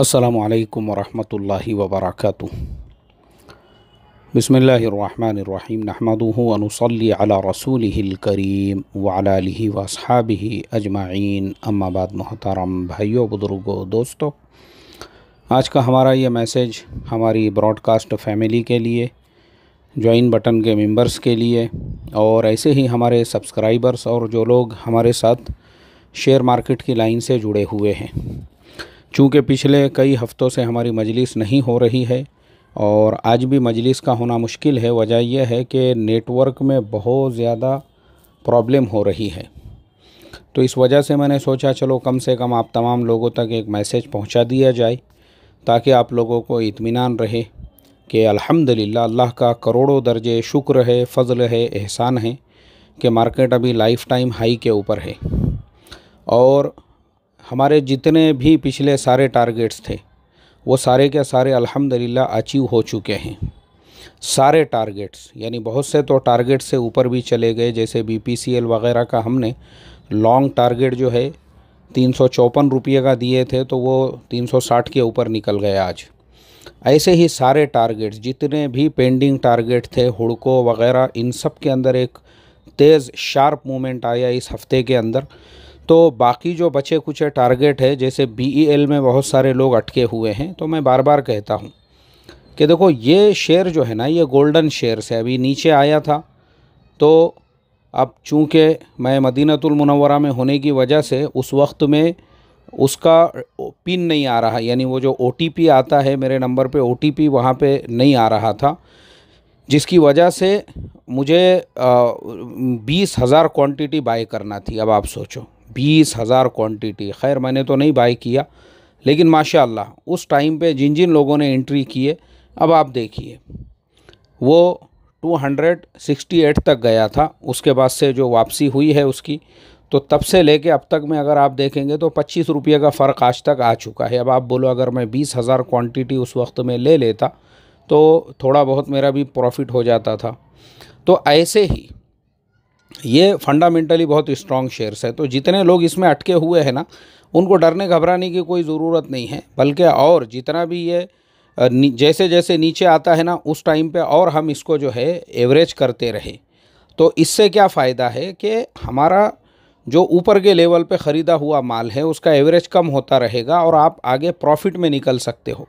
असलकम वरहमल वबरक बसमीम नहमदनसली रसूल करीम वाली ही अजमाइन अम्माबाद मोहतरम भाइयों बुजुर्गो दोस्तों आज का हमारा ये मैसेज हमारी ब्रॉडकास्ट फैमिली के लिए जॉइन बटन के मेंबर्स के लिए और ऐसे ही हमारे सब्सक्राइबर्स और जो लोग हमारे साथ शेयर मार्केट की लाइन से जुड़े हुए हैं चूँकि पिछले कई हफ़्तों से हमारी मजलिस नहीं हो रही है और आज भी मजलिस का होना मुश्किल है वजह यह है कि नेटवर्क में बहुत ज़्यादा प्रॉब्लम हो रही है तो इस वजह से मैंने सोचा चलो कम से कम आप तमाम लोगों तक एक मैसेज पहुंचा दिया जाए ताकि आप लोगों को इतमान रहे कि अल्हम्दुलिल्लाह अल्लाह का करोड़ों दर्जे शुक्र है फ़ज़ल है एहसान है कि मार्केट अभी लाइफ टाइम हाई के ऊपर है और हमारे जितने भी पिछले सारे टारगेट्स थे वो सारे के सारे अल्हम्दुलिल्लाह अचीव हो चुके हैं सारे टारगेट्स यानी बहुत से तो टारगेट से ऊपर भी चले गए जैसे बीपीसीएल वगैरह का हमने लॉन्ग टारगेट जो है तीन सौ चौपन रुपये का दिए थे तो वो तीन सौ साठ के ऊपर निकल गए आज ऐसे ही सारे टारगेट्स जितने भी पेंडिंग टारगेट थे हुड़को वगैरह इन सब के अंदर एक तेज़ शार्प मूवमेंट आया इस हफ्ते के अंदर तो बाकी जो बचे कुछ टारगेट है जैसे बी e में बहुत सारे लोग अटके हुए हैं तो मैं बार बार कहता हूँ कि देखो ये शेयर जो है ना ये गोल्डन शेयर से अभी नीचे आया था तो अब चूँकि मैं मदीनतुलमनवरा में होने की वजह से उस वक्त में उसका पिन नहीं आ रहा यानी वो जो ओ आता है मेरे नंबर पे ओ टी पी वहाँ पर नहीं आ रहा था जिसकी वजह से मुझे बीस हज़ार क्वान्टिटी बाई करना थी अब आप सोचो बीस हज़ार क्वान्टिटी खैर मैंने तो नहीं बाई किया लेकिन माशाल्लाह उस टाइम पे जिन जिन लोगों ने एंट्री किए अब आप देखिए वो 268 तक गया था उसके बाद से जो वापसी हुई है उसकी तो तब से लेके अब तक में अगर आप देखेंगे तो पच्चीस रुपये का फ़र्क आज तक आ चुका है अब आप बोलो अगर मैं बीस हज़ार क्वान्टिटी उस वक्त में ले लेता तो थोड़ा बहुत मेरा भी प्रॉफिट हो जाता था तो ऐसे ही ये फंडामेंटली बहुत स्ट्रॉन्ग शेयर्स है तो जितने लोग इसमें अटके हुए हैं ना उनको डरने घबराने की कोई ज़रूरत नहीं है बल्कि और जितना भी ये जैसे जैसे नीचे आता है ना उस टाइम पे और हम इसको जो है एवरेज करते रहे तो इससे क्या फ़ायदा है कि हमारा जो ऊपर के लेवल पे ख़रीदा हुआ माल है उसका एवरेज कम होता रहेगा और आप आगे प्रॉफिट में निकल सकते हो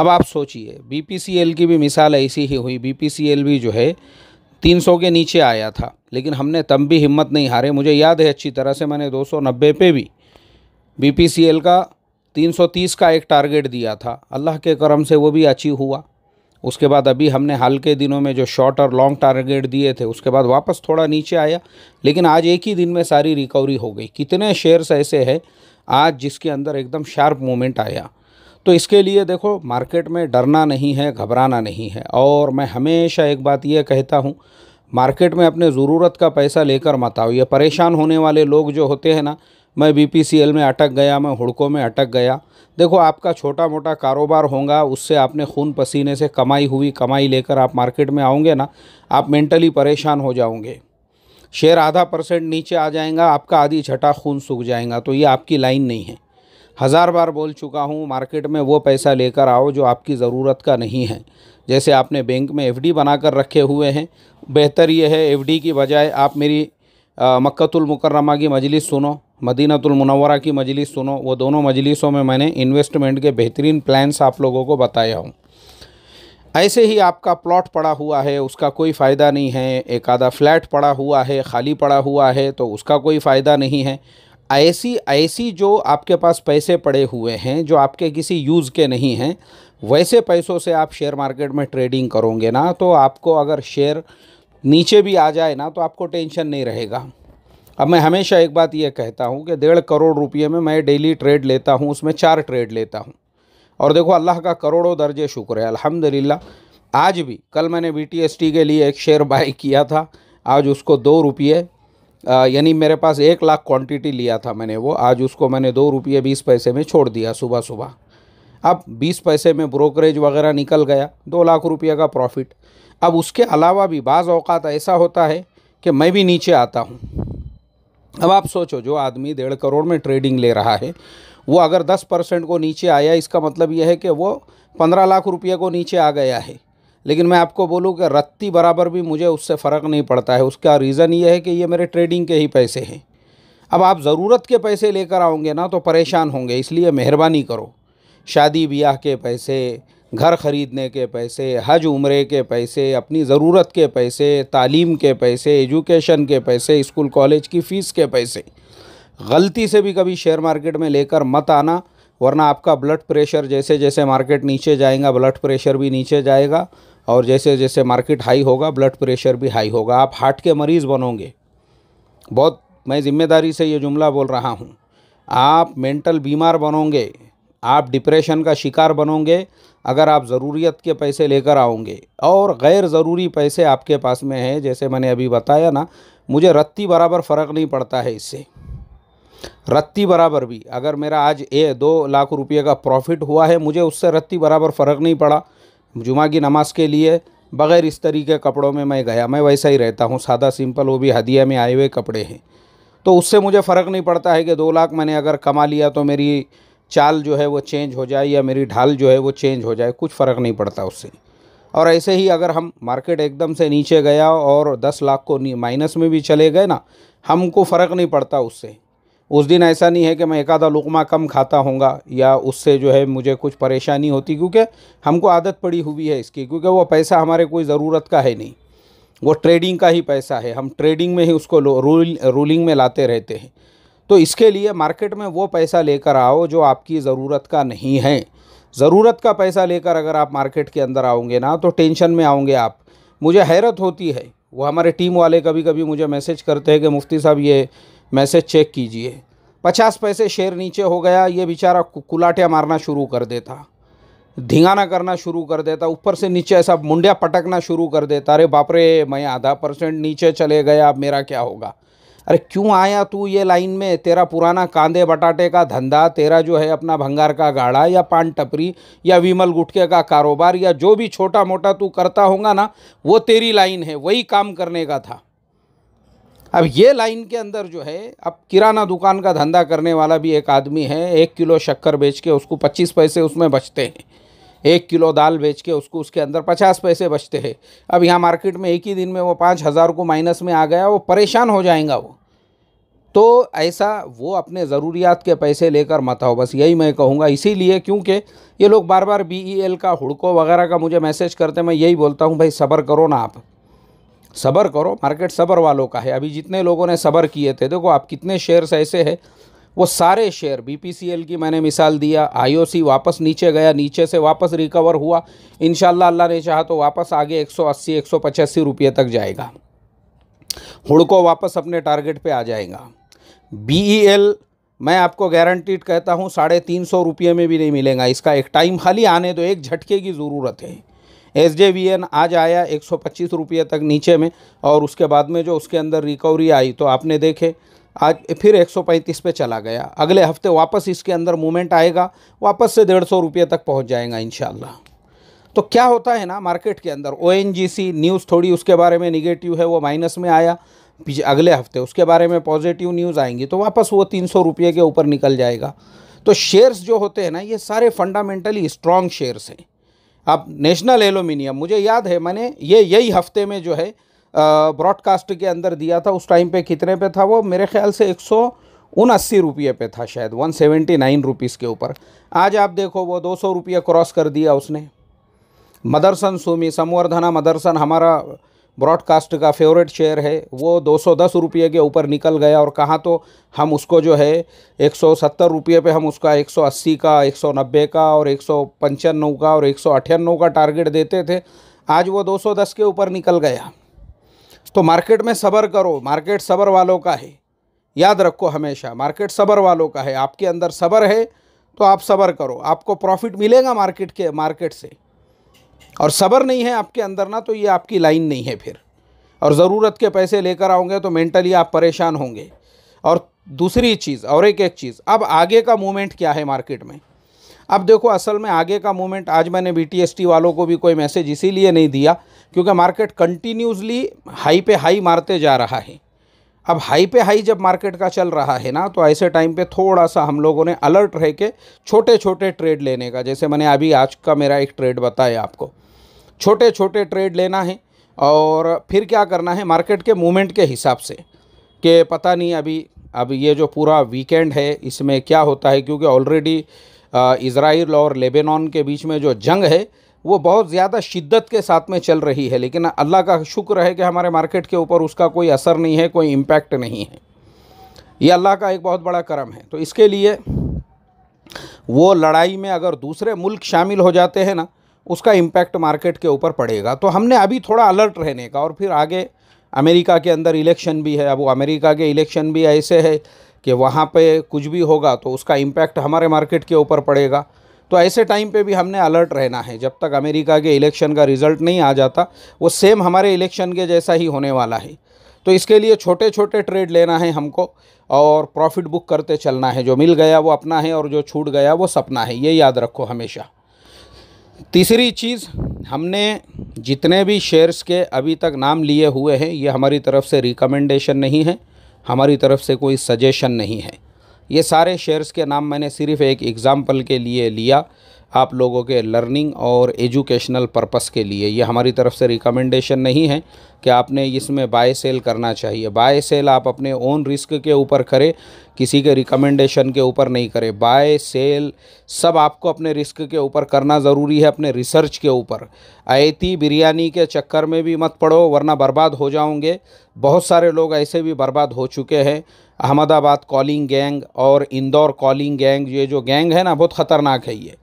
अब आप सोचिए बी की भी मिसाल ऐसी ही हुई बी भी जो है तीन के नीचे आया था लेकिन हमने तब भी हिम्मत नहीं हारे मुझे याद है अच्छी तरह से मैंने 290 पे भी बीपीसीएल का 330 का एक टारगेट दिया था अल्लाह के करम से वो भी अचीव हुआ उसके बाद अभी हमने हाल के दिनों में जो शॉर्ट और लॉन्ग टारगेट दिए थे उसके बाद वापस थोड़ा नीचे आया लेकिन आज एक ही दिन में सारी रिकवरी हो गई कितने शेयर्स ऐसे हैं आज जिसके अंदर एकदम शार्प मूवमेंट आया तो इसके लिए देखो मार्केट में डरना नहीं है घबराना नहीं है और मैं हमेशा एक बात यह कहता हूँ मार्केट में अपने ज़रूरत का पैसा लेकर मत आओ ये परेशान होने वाले लोग जो होते हैं ना मैं बीपीसीएल में अटक गया मैं हुड़कों में अटक गया देखो आपका छोटा मोटा कारोबार होगा उससे आपने खून पसीने से कमाई हुई कमाई लेकर आप मार्केट में आओगे ना आप मेंटली परेशान हो जाओगे शेयर आधा परसेंट नीचे आ जाएगा आपका आधी छठा खून सूख जाएगा तो ये आपकी लाइन नहीं है हज़ार बार बोल चुका हूँ मार्केट में वो पैसा लेकर आओ जो आपकी ज़रूरत का नहीं है जैसे आपने बैंक में एफडी बनाकर रखे हुए हैं बेहतर ये है एफडी की बजाय आप मेरी मुकर्रमा की मजलिस सुनो मदीनतुलमनवरा की मजलिस सुनो वो दोनों मजलिसों में मैंने इन्वेस्टमेंट के बेहतरीन प्लान्स आप लोगों को बताया हूँ ऐसे ही आपका प्लॉट पड़ा हुआ है उसका कोई फ़ायदा नहीं है एक आधा फ्लैट पड़ा हुआ है खाली पड़ा हुआ है तो उसका कोई फ़ायदा नहीं है ऐसी ऐसी जो आपके पास पैसे पड़े हुए हैं जो आपके किसी यूज़ के नहीं हैं वैसे पैसों से आप शेयर मार्केट में ट्रेडिंग करोगे ना तो आपको अगर शेयर नीचे भी आ जाए ना तो आपको टेंशन नहीं रहेगा अब मैं हमेशा एक बात यह कहता हूँ कि डेढ़ करोड़ रुपये में मैं डेली ट्रेड लेता हूँ उसमें चार ट्रेड लेता हूँ और देखो अल्लाह का करोड़ों दर्जे शुक्र है अल्हम्दुलिल्लाह आज भी कल मैंने बी के लिए एक शेयर बाय किया था आज उसको दो रुपये यानी मेरे पास एक लाख क्वांटिटी लिया था मैंने वो आज उसको मैंने दो रुपये बीस पैसे में छोड़ दिया सुबह सुबह अब 20 पैसे में ब्रोकरेज वगैरह निकल गया दो लाख रुपये का प्रॉफिट अब उसके अलावा भी बाज़ अवकात ऐसा होता है कि मैं भी नीचे आता हूँ अब आप सोचो जो आदमी डेढ़ करोड़ में ट्रेडिंग ले रहा है वो अगर दस परसेंट को नीचे आया इसका मतलब यह है कि वो पंद्रह लाख रुपये को नीचे आ गया है लेकिन मैं आपको बोलूँ कि रत्ती बराबर भी मुझे उससे फ़र्क नहीं पड़ता है उसका रीज़न ये है कि ये मेरे ट्रेडिंग के ही पैसे हैं अब आप ज़रूरत के पैसे लेकर आओगे ना तो परेशान होंगे इसलिए मेहरबानी करो शादी ब्याह के पैसे घर ख़रीदने के पैसे हज उम्रे के पैसे अपनी ज़रूरत के पैसे तालीम के पैसे एजुकेशन के पैसे स्कूल कॉलेज की फ़ीस के पैसे गलती से भी कभी शेयर मार्केट में लेकर मत आना वरना आपका ब्लड प्रेशर जैसे जैसे मार्केट नीचे जाएगा ब्लड प्रेशर भी नीचे जाएगा और जैसे जैसे मार्केट हाई होगा ब्लड प्रेशर भी हाई होगा आप हार्ट के मरीज़ बनोगे बहुत मैं ज़िम्मेदारी से ये जुमला बोल रहा हूँ आप मेंटल बीमार बनोगे आप डिप्रेशन का शिकार बनोगे अगर आप ज़रूरत के पैसे लेकर आओगे और गैर ज़रूरी पैसे आपके पास में हैं जैसे मैंने अभी बताया ना मुझे रत्ती बराबर फ़र्क नहीं पड़ता है इससे रत्ती बराबर भी अगर मेरा आज ए दो लाख रुपये का प्रॉफिट हुआ है मुझे उससे रत्ती बराबर फ़र्क नहीं पड़ा जुमा की नमाज़ के लिए बग़ैर इस तरीके कपड़ों में मैं गया मैं वैसा ही रहता हूँ सादा सिंपल वो भी हदिया में आए हुए कपड़े हैं तो उससे मुझे फ़र्क नहीं पड़ता है कि दो लाख मैंने अगर कमा लिया तो मेरी चाल जो है वो चेंज हो जाए या मेरी ढाल जो है वो चेंज हो जाए कुछ फ़र्क नहीं पड़ता उससे और ऐसे ही अगर हम मार्केट एकदम से नीचे गया और दस लाख को माइनस में भी चले गए ना हमको फ़र्क नहीं पड़ता उससे उस दिन ऐसा नहीं है कि मैं एक आधा लुकमा कम खाता हूँ या उससे जो है मुझे कुछ परेशानी होती क्योंकि हमको आदत पड़ी हुई है इसकी क्योंकि वो पैसा हमारे कोई ज़रूरत का है नहीं वो ट्रेडिंग का ही पैसा है हम ट्रेडिंग में ही उसको रूल रूलिंग में लाते रहते हैं तो इसके लिए मार्केट में वो पैसा लेकर आओ जो आपकी ज़रूरत का नहीं है ज़रूरत का पैसा लेकर अगर आप मार्केट के अंदर आओगे ना तो टेंशन में आओगे आप मुझे हैरत होती है वो हमारे टीम वाले कभी कभी मुझे मैसेज करते हैं कि मुफ्ती साहब ये मैसेज चेक कीजिए पचास पैसे शेयर नीचे हो गया ये बेचारा कुलाटिया मारना शुरू कर देता धिंगाना करना शुरू कर देता ऊपर से नीचे ऐसा मुंडिया पटकना शुरू कर देता अरे बाप रे मैं आधा परसेंट नीचे चले गया अब मेरा क्या होगा अरे क्यों आया तू ये लाइन में तेरा पुराना कांदे बटाटे का धंधा तेरा जो है अपना भंगार का गाढ़ा या पान टपरी या विमल गुटके का कारोबार या जो भी छोटा मोटा तू करता होगा ना वो तेरी लाइन है वही काम करने का था अब ये लाइन के अंदर जो है अब किराना दुकान का धंधा करने वाला भी एक आदमी है एक किलो शक्कर बेच के उसको पच्चीस पैसे उसमें बचते हैं एक किलो दाल बेच के उसको उसके अंदर पचास पैसे बचते हैं अब यहाँ मार्केट में एक ही दिन में वो पाँच हज़ार को माइनस में आ गया वो परेशान हो जाएगा वो तो ऐसा वो अपने ज़रूरियात के पैसे लेकर मत आओ बस यही मैं कहूँगा इसीलिए क्योंकि ये लोग बार बार बी ई एल का हुड़को वगैरह का मुझे मैसेज करते मैं यही बोलता हूँ भाई सब्र करो ना आप सब्र करो मार्केट सब्र वालों का है अभी जितने लोगों ने सब्र किए थे देखो आप कितने शेयर्स ऐसे हैं वो सारे शेयर बीपीसीएल की मैंने मिसाल दिया आईओसी वापस नीचे गया नीचे से वापस रिकवर हुआ इन अल्लाह ने चाहा तो वापस आगे 180 सौ रुपये तक जाएगा हुड़को वापस अपने टारगेट पे आ जाएगा बी e मैं आपको गारंटीड कहता हूँ साढ़े तीन सौ रुपये में भी नहीं मिलेगा इसका एक टाइम खाली आने दो एक झटके की ज़रूरत है एस जे वी एन आज आया एक सौ पच्चीस रुपये तक नीचे में और उसके बाद में जो उसके अंदर रिकवरी आई तो आपने देखे आज फिर 135 पे चला गया अगले हफ्ते वापस इसके अंदर मूवमेंट आएगा वापस से डेढ़ सौ रुपये तक पहुंच जाएगा इन तो क्या होता है ना मार्केट के अंदर ओ न्यूज़ थोड़ी उसके बारे में निगेटिव है वो माइनस में आया अगले हफ्ते उसके बारे में पॉजिटिव न्यूज़ आएंगी तो वापस वो तीन सौ रुपये के ऊपर निकल जाएगा तो शेयर्स जो होते हैं ना ये सारे फंडामेंटली स्ट्रॉन्ग शेयर्स हैं अब नेशनल एलोमिनियम मुझे याद है मैंने ये यही हफ्ते में जो है ब्रॉडकास्ट के अंदर दिया था उस टाइम पे कितने पे था वो मेरे ख्याल से एक सौ उनासी रुपये पे था शायद वन सेवेंटी नाइन रुपीज़ के ऊपर आज आप देखो वो दो सौ रुपये क्रॉस कर दिया उसने मदरसन सुमी संवर्धना मदरसन हमारा ब्रॉडकास्ट का फेवरेट शेयर है वो दो सौ दस रुपये के ऊपर निकल गया और कहाँ तो हम उसको जो है एक सौ सत्तर रुपये पर हम उसका एक सौ अस्सी का एक सौ नब्बे का और एक सौ पंचानवे का और एक सौ अठानवे का टारगेट देते थे आज वो दो सौ दस के ऊपर निकल गया तो मार्केट में सबर करो मार्केट सबर वालों का है याद रखो हमेशा मार्केट सबर वालों का है आपके अंदर सबर है तो आप सबर करो आपको प्रॉफिट मिलेगा मार्केट के मार्केट से और सबर नहीं है आपके अंदर ना तो ये आपकी लाइन नहीं है फिर और ज़रूरत के पैसे लेकर आओगे तो मेंटली आप परेशान होंगे और दूसरी चीज़ और एक एक चीज़ अब आगे का मूवमेंट क्या है मार्केट में अब देखो असल में आगे का मूवमेंट आज मैंने बी वालों को भी कोई मैसेज इसीलिए नहीं दिया क्योंकि मार्केट कंटिन्यूसली हाई पे हाई मारते जा रहा है अब हाई पे हाई जब मार्केट का चल रहा है ना तो ऐसे टाइम पे थोड़ा सा हम लोगों ने अलर्ट रह के छोटे छोटे ट्रेड लेने का जैसे मैंने अभी आज का मेरा एक ट्रेड बताया आपको छोटे छोटे ट्रेड लेना है और फिर क्या करना है मार्केट के मूवमेंट के हिसाब से कि पता नहीं अभी अब ये जो पूरा वीकेंड है इसमें क्या होता है क्योंकि ऑलरेडी इसराइल और लेबेनान के बीच में जो जंग है वो बहुत ज़्यादा शिद्दत के साथ में चल रही है लेकिन अल्लाह का शुक्र है कि हमारे मार्केट के ऊपर उसका कोई असर नहीं है कोई इम्पैक्ट नहीं है ये अल्लाह का एक बहुत बड़ा करम है तो इसके लिए वो लड़ाई में अगर दूसरे मुल्क शामिल हो जाते हैं ना उसका इम्पैक्ट मार्केट के ऊपर पड़ेगा तो हमने अभी थोड़ा अलर्ट रहने का और फिर आगे अमेरिका के अंदर इलेक्शन भी है अब वो अमेरिका के इलेक्शन भी ऐसे है कि वहाँ पे कुछ भी होगा तो उसका इम्पैक्ट हमारे मार्केट के ऊपर पड़ेगा तो ऐसे टाइम पे भी हमने अलर्ट रहना है जब तक अमेरिका के इलेक्शन का रिज़ल्ट नहीं आ जाता वो सेम हमारे इलेक्शन के जैसा ही होने वाला है तो इसके लिए छोटे छोटे ट्रेड लेना है हमको और प्रॉफिट बुक करते चलना है जो मिल गया वो अपना है और जो छूट गया वो सपना है ये याद रखो हमेशा तीसरी चीज़ हमने जितने भी शेयर्स के अभी तक नाम लिए हुए हैं ये हमारी तरफ से रिकमेंडेशन नहीं है हमारी तरफ से कोई सजेशन नहीं है ये सारे शेयर्स के नाम मैंने सिर्फ़ एक एग्ज़ाम्पल के लिए लिया आप लोगों के लर्निंग और एजुकेशनल पर्पस के लिए ये हमारी तरफ से रिकमेंडेशन नहीं है कि आपने इसमें बाय सेल करना चाहिए बाय सेल आप अपने ओन रिस्क के ऊपर करें किसी के रिकमेंडेशन के ऊपर नहीं करें बाय सेल सब आपको अपने रिस्क के ऊपर करना ज़रूरी है अपने रिसर्च के ऊपर आयती बिरयानी के चक्कर में भी मत पड़ो वरना बर्बाद हो जाओगे बहुत सारे लोग ऐसे भी बर्बाद हो चुके हैं अहमदाबाद कॉलिंग गैंग और इंदौर कॉलिंग गैंग ये जो गैंग है ना बहुत ख़तरनाक है ये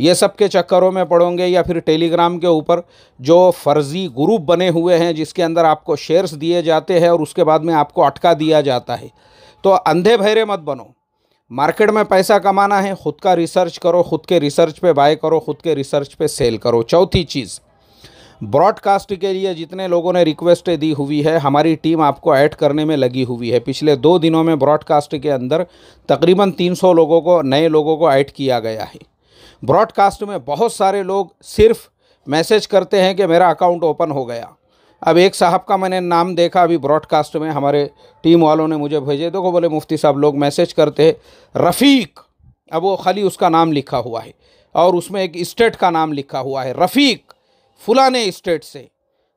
ये सब के चक्करों में पड़ोगे या फिर टेलीग्राम के ऊपर जो फर्जी ग्रुप बने हुए हैं जिसके अंदर आपको शेयर्स दिए जाते हैं और उसके बाद में आपको अटका दिया जाता है तो अंधे भैरे मत बनो मार्केट में पैसा कमाना है खुद का रिसर्च करो खुद के रिसर्च पे बाय करो खुद के रिसर्च पे सेल करो चौथी चीज़ ब्रॉडकास्ट के लिए जितने लोगों ने रिक्वेस्ट दी हुई है हमारी टीम आपको ऐड करने में लगी हुई है पिछले दो दिनों में ब्रॉडकास्ट के अंदर तकरीबन 300 लोगों को नए लोगों को ऐड किया गया है ब्रॉडकास्ट में बहुत सारे लोग सिर्फ मैसेज करते हैं कि मेरा अकाउंट ओपन हो गया अब एक साहब का मैंने नाम देखा अभी ब्रॉडकास्ट में हमारे टीम वालों ने मुझे भेजे देखो बोले मुफ्ती साहब लोग मैसेज करते हैं रफ़ीक अब वो खाली उसका नाम लिखा हुआ है और उसमें एक स्टेट का नाम लिखा हुआ है रफ़ीक फुलाने इस्टेट से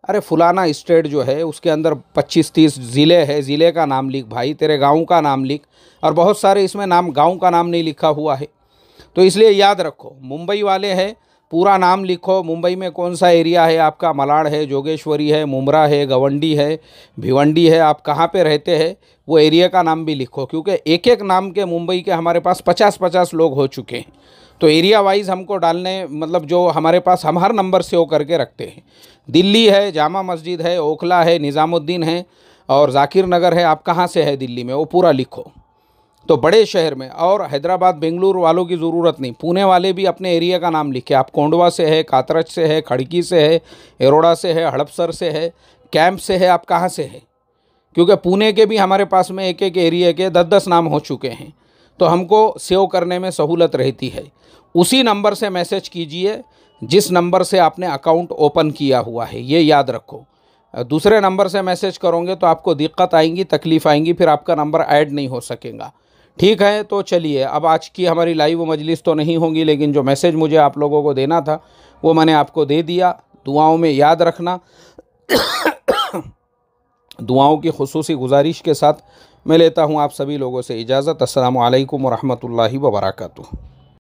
अरे फुलाना स्टेट जो है उसके अंदर 25-30 ज़िले है ज़िले का नाम लिख भाई तेरे गांव का नाम लिख और बहुत सारे इसमें नाम गांव का नाम नहीं लिखा हुआ है तो इसलिए याद रखो मुंबई वाले हैं पूरा नाम लिखो मुंबई में कौन सा एरिया है आपका मलाड़ है जोगेश्वरी है मुमरा है गवंडी है भिवंडी है आप कहाँ पे रहते हैं वो एरिया का नाम भी लिखो क्योंकि एक एक नाम के मुंबई के हमारे पास पचास पचास लोग हो चुके हैं तो एरिया वाइज हमको डालने मतलब जो हमारे पास हम हर नंबर से वो करके रखते हैं दिल्ली है जामा मस्जिद है ओखला है निज़ामुद्दीन है और जाकिर नगर है आप कहाँ से है दिल्ली में वो पूरा लिखो तो बड़े शहर में और हैदराबाद बेंगलुरु वालों की ज़रूरत नहीं पुणे वाले भी अपने एरिया का नाम लिखे आप कोंडवा से है कातरज से है खड़की से है एरोड़ा से है हड़पसर से है कैंप से है आप कहाँ से है क्योंकि पुणे के भी हमारे पास में एक एक एरिया के दस दस नाम हो चुके हैं तो हमको सेव करने में सहूलत रहती है उसी नंबर से मैसेज कीजिए जिस नंबर से आपने अकाउंट ओपन किया हुआ है ये याद रखो दूसरे नंबर से मैसेज करोगे तो आपको दिक्कत आएंगी तकलीफ़ आएंगी फिर आपका नंबर ऐड नहीं हो सकेगा ठीक है तो चलिए अब आज की हमारी लाइव मजलिस तो नहीं होगी लेकिन जो मैसेज मुझे आप लोगों को देना था वो मैंने आपको दे दिया दुआओं में याद रखना दुआओं की खसूस गुजारिश के साथ मैं लेता हूँ आप सभी लोगों से इजाज़त असल वरहमल वर्का